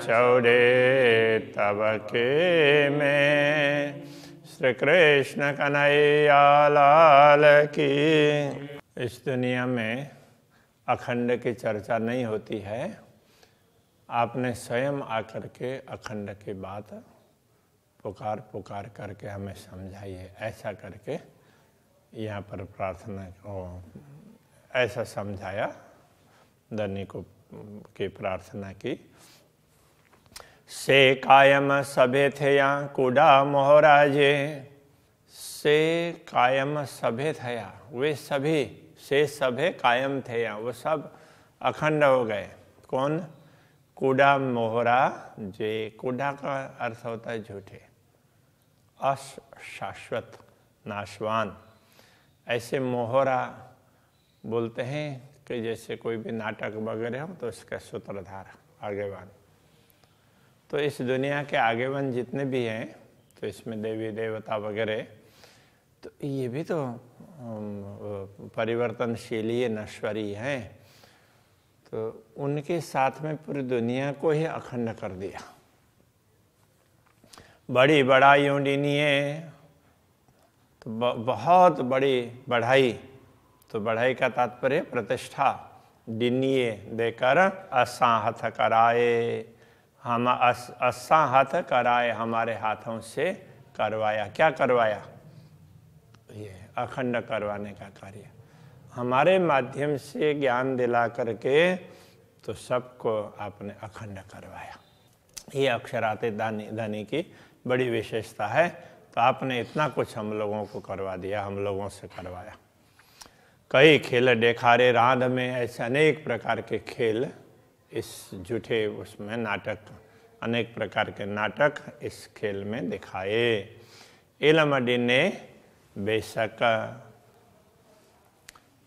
चौरे तब के में श्री कृष्ण कन्हैया लाल की इस दुनिया में अखंड की चर्चा नहीं होती है आपने स्वयं आकर के अखंड की बात पुकार पुकार करके हमें समझाइए ऐसा करके यहाँ पर प्रार्थना को ऐसा समझाया धनी को की प्रार्थना की से कायम सभे थे या कूड़ा मोहराजे से कायम सभे थे या वे सभी से सभे कायम थे या वो सब अखंड हो गए कौन कूड़ा मोहरा जे कूड़ा का अर्थ होता है झूठे अशाश्वत नाशवान ऐसे मोहरा बोलते हैं कि जैसे कोई भी नाटक वगैरह हो तो उसका सूत्रधार आगे बढ़ तो इस दुनिया के आगेवन जितने भी हैं तो इसमें देवी देवता वगैरह तो ये भी तो परिवर्तनशील नश्वरी हैं तो उनके साथ में पूरी दुनिया को ही अखंड कर दिया बड़ी बड़ाइयों है तो बहुत बड़ी बढ़ाई तो बढ़ाई का तात्पर्य प्रतिष्ठा डिनिए देकर असाहत कराए हम अस्सा हाथ कराए हमारे हाथों से करवाया क्या करवाया ये अखंड करवाने का कार्य हमारे माध्यम से ज्ञान दिला करके तो सबको आपने अखंड करवाया ये अक्षराते दानी दानी की बड़ी विशेषता है तो आपने इतना कुछ हम लोगों को करवा दिया हम लोगों से करवाया कई खेल देखारे राध में ऐसे अनेक प्रकार के खेल इस झूठे उसमें नाटक अनेक प्रकार के नाटक इस खेल में दिखाए एलामाडी ने बेशक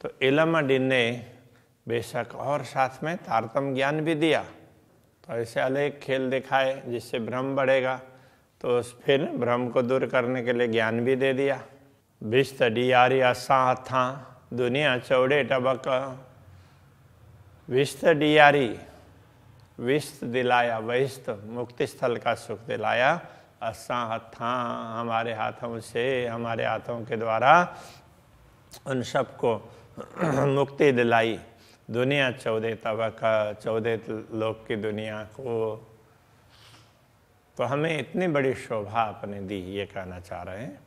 तो एलामाडी ने बेशक और साथ में तारतम ज्ञान भी दिया तो ऐसे अनेक खेल दिखाए जिससे भ्रम बढ़ेगा तो उस फिर भ्रम को दूर करने के लिए ज्ञान भी दे दिया विस्तडी आर्या साथा दुनिया चौड़े टबक डियारी विस्त दिलाया वैस्त मुक्ति स्थल का सुख दिलाया असा हथा हमारे हाथों से हमारे हाथों के द्वारा उन सबको मुक्ति दिलाई दुनिया चौदह तबक चौदह लोक की दुनिया को तो हमें इतनी बड़ी शोभा अपने दी ये कहना चाह रहे हैं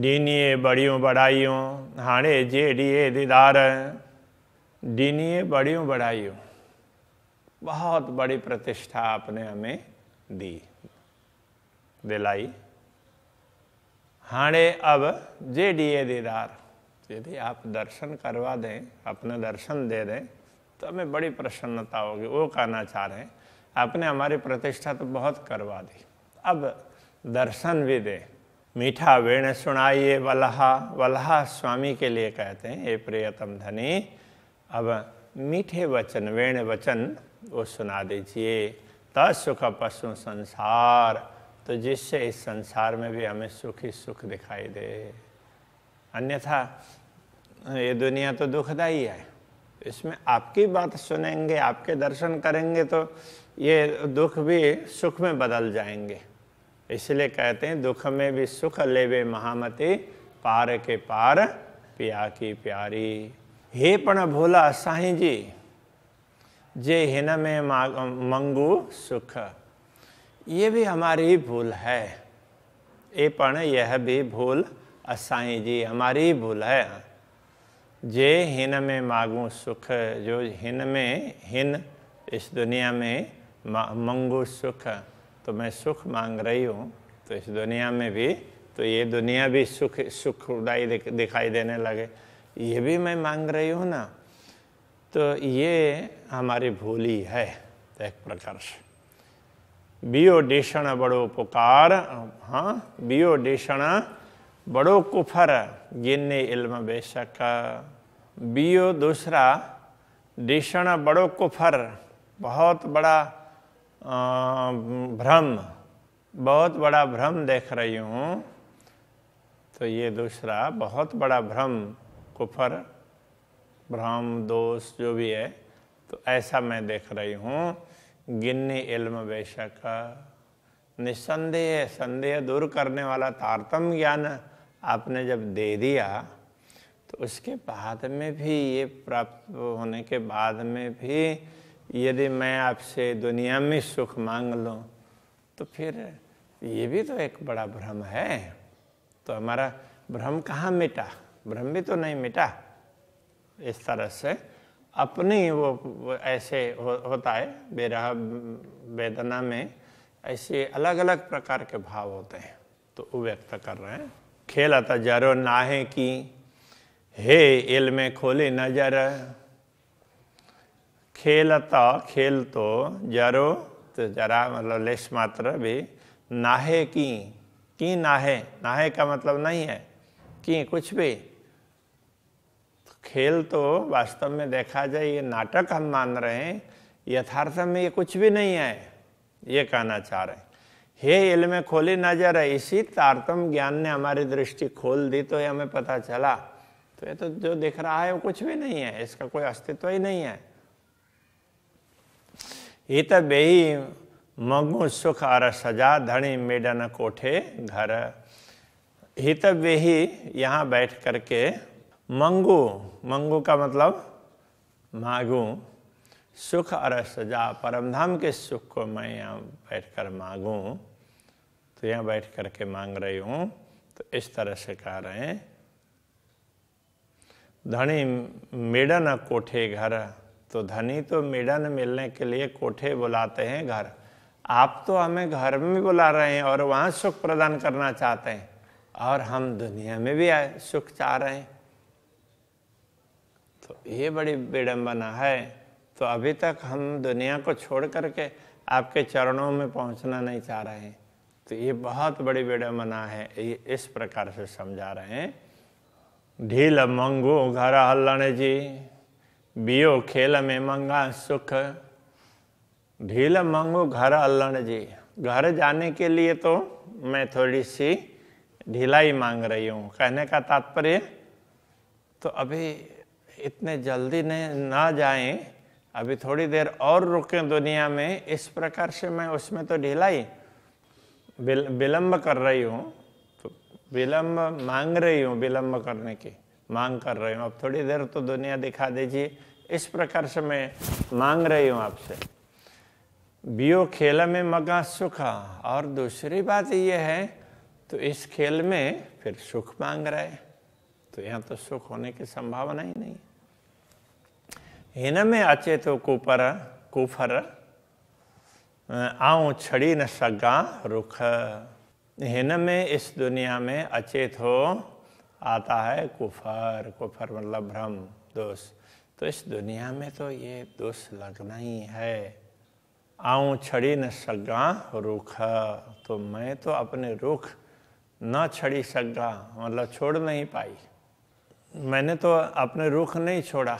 डीनिए बड़ियों बड़ाइयों हाड़े जे ए दीदार डीनिए बड़ियों बड़ाइयों बहुत बड़ी प्रतिष्ठा आपने हमें दी दिलाई हाणे अब जे ए दीदार यदि आप दर्शन करवा दें अपने दर्शन दे दें तो हमें बड़ी प्रसन्नता होगी वो कहना चाह रहे हैं आपने हमारी प्रतिष्ठा तो बहुत करवा दी अब दर्शन भी दें मीठा वेण सुनाइए वल्हा वल्हा स्वामी के लिए कहते हैं ये प्रियतम धनी अब मीठे वचन वेण वचन वो सुना दीजिए तुख सुख पशु संसार तो जिससे इस संसार में भी हमें सुख ही सुख दिखाई दे अन्यथा ये दुनिया तो दुखदाई है इसमें आपकी बात सुनेंगे आपके दर्शन करेंगे तो ये दुख भी सुख में बदल जाएंगे इसलिए कहते हैं दुख में भी सुख लेवे महामती पार के पार पिया की प्यारी हे पण भोला साईं जी जे हिन में मंगू सुख ये भी हमारी भूल है ये पण यह भी भूल असाई जी हमारी भूल है जे हिन में मांगू सुख जो हिन में हिन इस दुनिया में मंगू सुख तो मैं सुख मांग रही हूँ तो इस दुनिया में भी तो ये दुनिया भी सुख सुख दिखाई देने लगे ये भी मैं मांग रही हूँ ना तो ये हमारी भूली है एक प्रकार से बियो डेषण बड़ो पुकार हाँ बियो डेषण बड़ो कुफर गिन्ने इल्म बेशक बियो दूसरा डेषण बड़ो कुफर बहुत बड़ा भ्रम बहुत बड़ा भ्रम देख रही हूँ तो ये दूसरा बहुत बड़ा भ्रम कुफर भ्रम दोष जो भी है तो ऐसा मैं देख रही हूँ गिन्नी इल्म बेशक निस्संदेह संदेह दूर करने वाला तारतम ज्ञान आपने जब दे दिया तो उसके बाद में भी ये प्राप्त होने के बाद में भी यदि मैं आपसे दुनिया में सुख मांग लूँ तो फिर ये भी तो एक बड़ा भ्रम है तो हमारा भ्रम कहाँ मिटा भ्रम भी तो नहीं मिटा इस तरह से अपनी वो, ऐसे हो, होता है बेरा वेदना में ऐसे अलग अलग प्रकार के भाव होते हैं तो वो व्यक्त कर रहे हैं खेल जरो नाहे की हे इल में खोली नजर खेलता खेल तो जरो तो जरा मतलब लेस मात्र भी नाहे की की नाहे नाहे का मतलब नहीं है कि कुछ भी खेल तो वास्तव में देखा जाए ये नाटक हम मान रहे हैं यथार्थ में ये कुछ भी नहीं है ये कहना चाह रहे हैं हे इल में खोली नजर है इसी तारतम ज्ञान ने हमारी दृष्टि खोल दी तो हमें पता चला तो ये तो जो दिख रहा है वो कुछ भी नहीं है इसका कोई अस्तित्व ही नहीं है हित बेही मगु सुख अर सजा धनी मेडन कोठे घर हित बेही यहाँ बैठ करके मंगू मंगू का मतलब मांगू सुख और सजा परमधाम के सुख को मैं यहाँ बैठ कर मांगू तो यहाँ बैठ कर के मांग रही हूँ तो इस तरह से कह रहे हैं धनी मेडन कोठे घर तो धनी तो मेडन मिलने के लिए कोठे बुलाते हैं घर आप तो हमें घर में बुला रहे हैं और वहाँ सुख प्रदान करना चाहते हैं और हम दुनिया में भी सुख चाह रहे हैं तो ये बड़ी विडम्बना है तो अभी तक हम दुनिया को छोड़ करके आपके चरणों में पहुंचना नहीं चाह रहे हैं तो ये बहुत बड़ी विडम्बना है ये इस प्रकार से समझा रहे हैं ढील मंगू घर हल्लण जी बियो खेल में मंगा सुख ढील मंगू घर हल्लण जी घर जाने के लिए तो मैं थोड़ी सी ढिलाई मांग रही हूँ कहने का तात्पर्य तो अभी इतने जल्दी ने ना जाएं अभी थोड़ी देर और रुकें दुनिया में इस प्रकार से मैं उसमें तो ढिलाई विलम्ब कर रही हूँ तो विलम्ब मांग रही हूँ विलम्ब करने की मांग कर रही हूँ अब थोड़ी देर तो दुनिया दिखा दीजिए इस प्रकार से मैं मांग रही हूँ आपसे बियो खेल में मगा सुखा और दूसरी बात ये है तो इस खेल में फिर सुख मांग रहे तो यहाँ तो सुख होने की संभावना ही नहीं हिन में अचे थो कुपर कुफर ऐं छड़ी न सघां रुख हिन में इस दुनिया में अचे थो आता है कुफर कुफर मतलब भ्रम दोष तो इस दुनिया में तो ये दोष लगना ही है आऊँ छड़ी न सगा रुख तो मैं तो अपने रुख न छड़ी सगा मतलब छोड़ नहीं पाई मैंने तो अपने रुख नहीं छोड़ा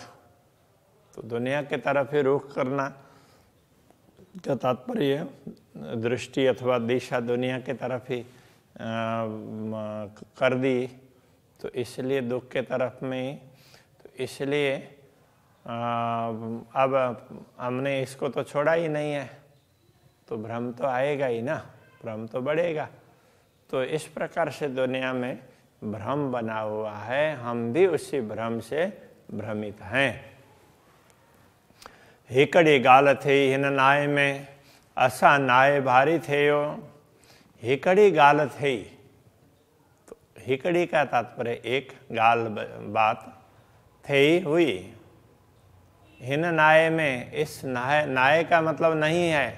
तो दुनिया की तरफ ही रुख करना का तात्पर्य दृष्टि अथवा दिशा दुनिया की तरफ ही कर दी तो इसलिए दुख के तरफ में तो इसलिए अब हमने इसको तो छोड़ा ही नहीं है तो भ्रम तो आएगा ही ना भ्रम तो बढ़ेगा तो इस प्रकार से दुनिया में भ्रम बना हुआ है हम भी उसी भ्रम से भ्रमित हैं हिकिड़ी गाल थी इन नाए में असा नाए भारी थे हिकिड़ी गाल थी तो का तात्पर्य एक गाल बात थी हुई इन नाए में इस नाय नाए का मतलब नहीं है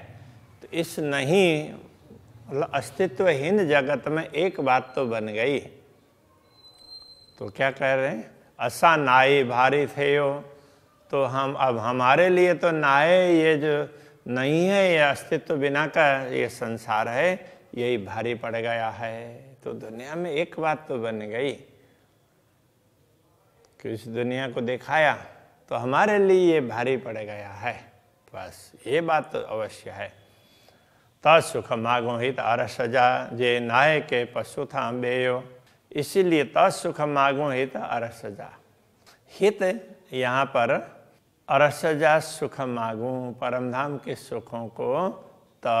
तो इस नहीं मतलब अस्तित्वहीन जगत में एक बात तो बन गई तो क्या कह रहे हैं असा नाई भारी थे यो तो हम अब हमारे लिए तो नाये ये जो नहीं है ये अस्तित्व बिना का ये संसार है यही भारी पड़ गया है तो दुनिया में एक बात तो बन गई कि इस दुनिया को दिखाया तो हमारे लिए ये भारी पड़ गया है बस ये बात तो अवश्य है तुख मागोहित अरसजा जे नाय के पशु था बेयो इसीलिए तुख मागोहित अरसजा हित यहाँ पर अरसजा सुख मांगू परमधाम के सुखों को तो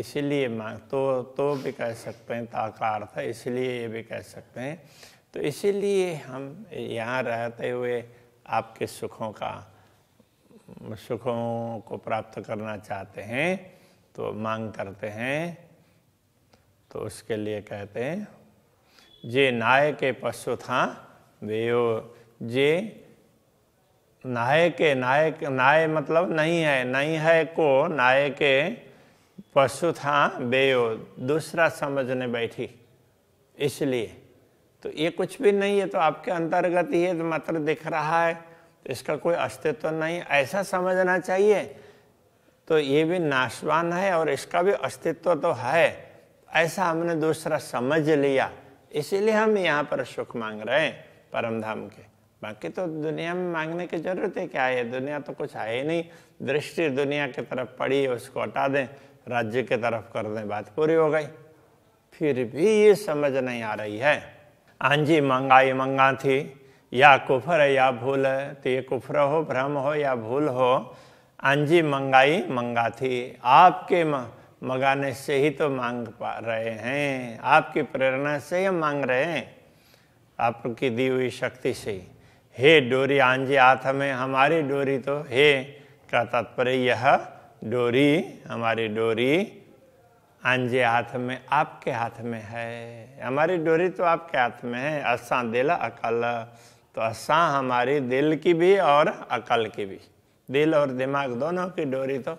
इसलिए मांग तो तो भी कह सकते हैं ताकार था इसलिए ये भी कह सकते हैं तो इसीलिए हम यहाँ रहते हुए आपके सुखों का सुखों को प्राप्त करना चाहते हैं तो मांग करते हैं तो उसके लिए कहते हैं जे नाय के पशु था वे जे नाय के नाय नाय मतलब नहीं है नहीं है को नाय के पशु था बेयो दूसरा समझने बैठी इसलिए तो ये कुछ भी नहीं है तो आपके अंतर्गत ही तो मात्र दिख रहा है तो इसका कोई अस्तित्व नहीं ऐसा समझना चाहिए तो ये भी नाशवान है और इसका भी अस्तित्व तो है ऐसा हमने दूसरा समझ लिया इसीलिए हम यहाँ पर सुख मांग रहे हैं परमधाम के बाकी तो दुनिया में मांगने की ज़रूरत है क्या है दुनिया तो कुछ है ही नहीं दृष्टि दुनिया की तरफ पड़ी है उसको हटा दें राज्य की तरफ कर दें बात पूरी हो गई फिर भी ये समझ नहीं आ रही है आंजी मंगाई मंगा थी या कुफर है या भूल है तो ये कुफर हो भ्रम हो या भूल हो आंजी मंगाई मंगा थी आपके मंगाने से ही तो मांग पा रहे हैं आपकी प्रेरणा से ही मांग रहे हैं आपकी दी हुई शक्ति से ही हे डोरी आंजे हाथ में हमारी डोरी तो हे का तात्पर्य यह डोरी हमारी डोरी आंजे हाथ में आपके हाथ में है हमारी डोरी तो आपके हाथ में है असा दिल अकल तो असा हमारी दिल की भी और अकल की भी दिल और दिमाग दोनों की डोरी तो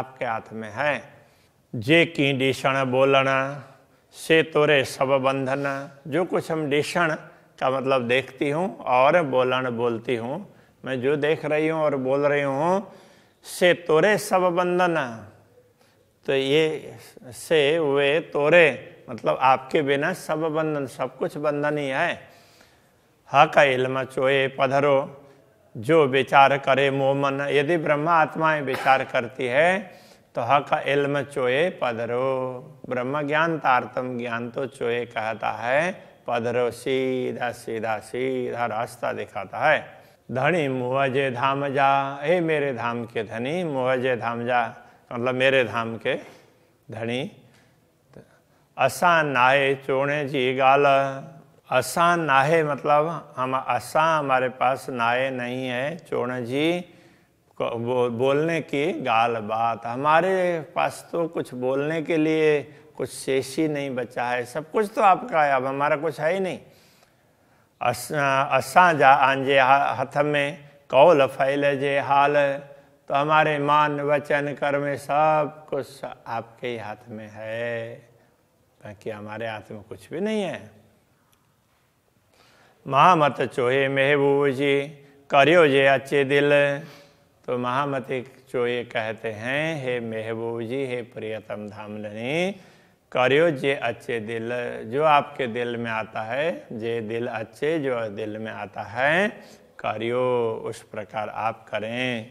आपके हाथ में है जे की डीषण बोलना से तोरे सब बंधन जो कुछ हम डीषण का मतलब देखती हूँ और बोलन बोलती हूँ मैं जो देख रही हूँ और बोल रही हूँ से तोरे सब बंधन तो ये से वे तोरे मतलब आपके बिना सब बंधन सब कुछ बंधन ही है ह इलम चोए पधरो जो विचार करे मोमन यदि ब्रह्मा आत्माएं विचार करती है तो हक इलम इल्म चोए पधरो ब्रह्म ज्ञान तारतम ज्ञान तो चोए कहता है पधरो सीधा सीधा सीधा रास्ता दिखाता है धनी मुवजे धाम जा हे मेरे धाम के धनी मुवजे धाम जा मतलब मेरे धाम के धनी असां नाहे चोणे जी गाल असां नाहे मतलब हम असां हमारे पास नाहे नहीं है चोण जी बो, बोलने की गाल बात हमारे पास तो कुछ बोलने के लिए कुछ शेष ही नहीं बचा है सब कुछ तो आपका है अब हमारा कुछ है ही नहीं अस असांजा आंजे हथ में कौल फैल जे हाल तो हमारे मान वचन कर्म सब कुछ आपके ही हाथ में है बाकी हमारे हाथ में कुछ भी नहीं है महामत चोहे महबूब जी करियो जे अच्छे दिल तो महामती चोहे कहते हैं हे महबूब जी हे प्रियतम धामलनी करियो जे अच्छे दिल जो आपके दिल में आता है जे दिल अच्छे जो दिल में आता है करियो उस प्रकार आप करें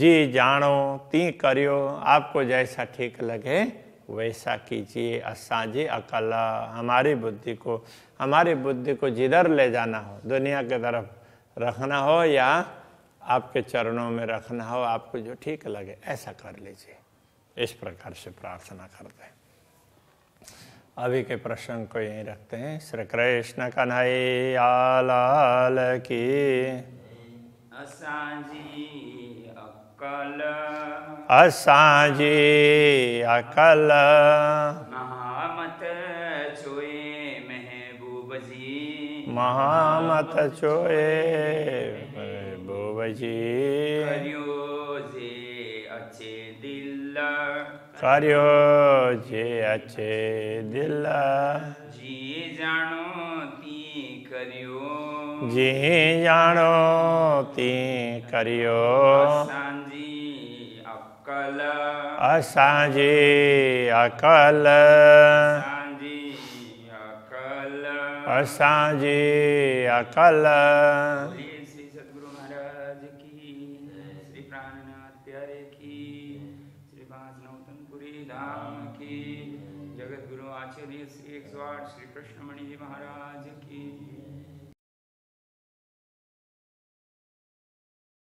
जी जानो ती करियो आपको जैसा ठीक लगे वैसा कीजिए असाजी अकल हमारी बुद्धि को हमारी बुद्धि को जिधर ले जाना हो दुनिया की तरफ रखना हो या आपके चरणों में रखना हो आपको जो ठीक लगे ऐसा कर लीजिए इस प्रकार से प्रार्थना करते हैं अभी के प्रश्न को यहीं रखते हैं श्री कृष्ण कन्हैया लाल की असांजी अकल असांजी अकल महामत चोए महबूब जी महामत चोए महबूब जी जे अच्छे दिल કર્યો જે આછે દિલા જે જાણો તે કર્યો જે જાણો તે કર્યો સાંજી અકલ અસાંજે અકલ સાંજી અકલ અસાંજે અકલ